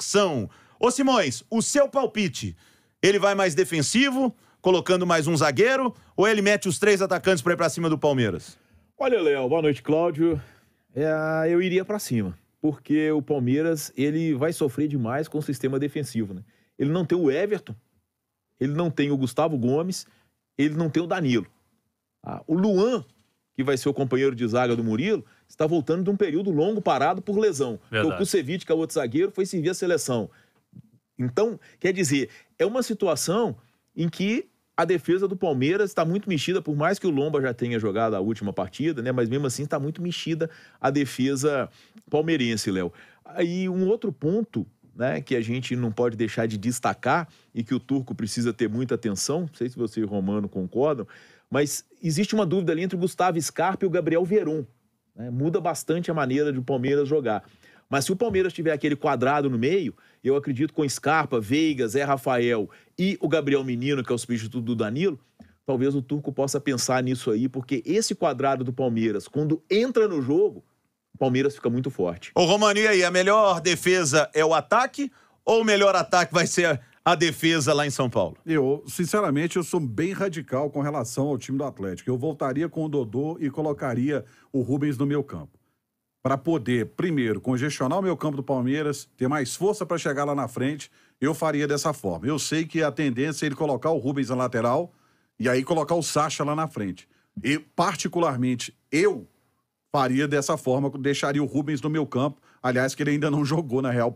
São. Ô Simões, o seu palpite, ele vai mais defensivo, colocando mais um zagueiro, ou ele mete os três atacantes para ir para cima do Palmeiras? Olha, Léo, boa noite, Cláudio. É, eu iria para cima, porque o Palmeiras ele vai sofrer demais com o sistema defensivo, né? Ele não tem o Everton, ele não tem o Gustavo Gomes, ele não tem o Danilo. Ah, o Luan que vai ser o companheiro de zaga do Murilo, está voltando de um período longo parado por lesão. Verdade. O Kusevich, que é o outro zagueiro, foi servir a seleção. Então, quer dizer, é uma situação em que a defesa do Palmeiras está muito mexida, por mais que o Lomba já tenha jogado a última partida, né? Mas mesmo assim está muito mexida a defesa palmeirense, Léo. Aí um outro ponto né, que a gente não pode deixar de destacar e que o turco precisa ter muita atenção, não sei se você e o Romano concordam, mas existe uma dúvida ali entre o Gustavo Scarpa e o Gabriel Veron. Né? Muda bastante a maneira de o Palmeiras jogar. Mas se o Palmeiras tiver aquele quadrado no meio, eu acredito com Scarpa, Veiga, Zé Rafael e o Gabriel Menino, que é o substituto do Danilo, talvez o Turco possa pensar nisso aí, porque esse quadrado do Palmeiras, quando entra no jogo, Palmeiras fica muito forte. Ô, Romano, e aí, a melhor defesa é o ataque ou o melhor ataque vai ser a defesa lá em São Paulo? Eu, sinceramente, eu sou bem radical com relação ao time do Atlético. Eu voltaria com o Dodô e colocaria o Rubens no meu campo. Para poder, primeiro, congestionar o meu campo do Palmeiras, ter mais força para chegar lá na frente, eu faria dessa forma. Eu sei que a tendência é ele colocar o Rubens na lateral e aí colocar o Sacha lá na frente. E, particularmente, eu faria dessa forma, deixaria o Rubens no meu campo. Aliás, que ele ainda não jogou, na real,